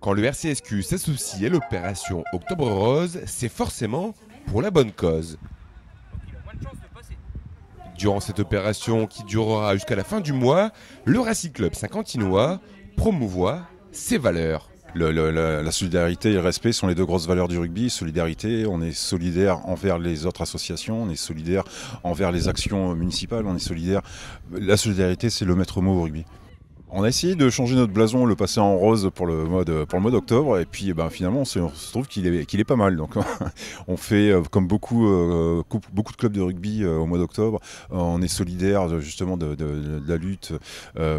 Quand le RCSQ s'associe à l'opération Octobre Rose, c'est forcément pour la bonne cause. Durant cette opération qui durera jusqu'à la fin du mois, le Racing Club Saint-Quentinois promouvoit ses valeurs. la, la solidarité et le respect sont les deux grosses valeurs du rugby. Solidarité, on est solidaire envers les autres associations, on est solidaire envers les actions municipales, on est solidaire. La solidarité, c'est le maître mot au rugby. On a essayé de changer notre blason, le passer en rose pour le pour le mois d'octobre, et puis eh ben, finalement on se, trouve qu'il est, qu'il pas mal. Donc on fait euh, comme beaucoup, euh, beaucoup de clubs de rugby euh, au mois d'octobre, on est solidaire justement de, de, la lutte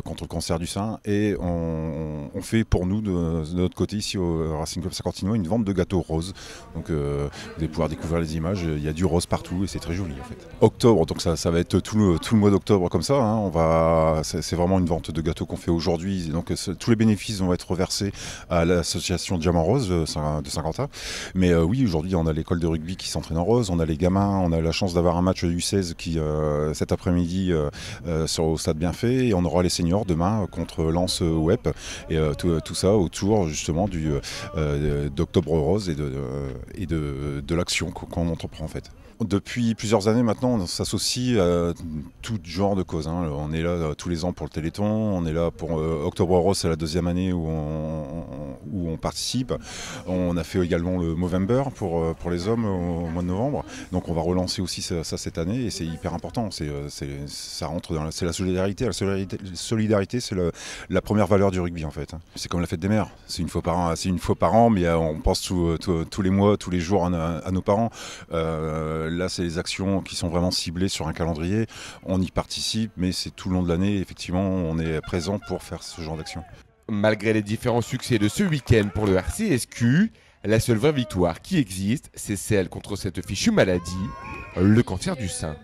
contre le cancer du sein et on, on fait pour nous, de, notre côté, ici au Racing Club 50 une vente de gâteaux roses. Donc euh, vous allez pouvoir découvrir les images, il y a du rose partout et c'est très joli en fait. Octobre, donc ça, va être tout le, mois d'octobre comme ça. Hein. on va, c'est vraiment une vente de gâteaux qu'on fait aujourd'hui. Donc euh, tous les bénéfices vont être reversés à l'association Diamant Rose euh, de Saint-Quentin. Mais oui, aujourd'hui, on a l'école de rugby qui s'entraîne en rose, on a les gamins, on a la chance d'avoir un match du 16 qui cet après-midi sur au stade bien fait et on aura les seniors demain contre Lance Web. Et euh, euh, tout, ça autour justement du euh, d'Octobre Rose et de, et de, de l'action qu'on entreprend en fait. Depuis plusieurs années maintenant, on s'associe à tout genre de causes. Hein. On est là tous les ans pour le Téléthon, on est là pour Octobre Rose, c'est la deuxième année où on, où on participe. On a fait également le Movember pour, euh, les hommes au, mois de novembre. Donc on va relancer aussi ça, cette année et c'est hyper important. Euh, c'est, ça rentre dans la, c'est la solidarité. La solidarité, c'est la première valeur du rugby en fait. C'est comme la fête des mères. C'est une fois par an, c'est une fois par an, mais euh, on pense tous les mois, tous les jours à, nos parents. là, c'est les actions qui sont vraiment ciblées sur un calendrier. On y participe, mais c'est tout le long de l'année. Effectivement, on est présent pour faire ce genre d'action. Malgré les différents succès de ce week-end pour le RCSQ, la seule vraie victoire qui existe, c'est celle contre cette fichue maladie, le cancer du sein.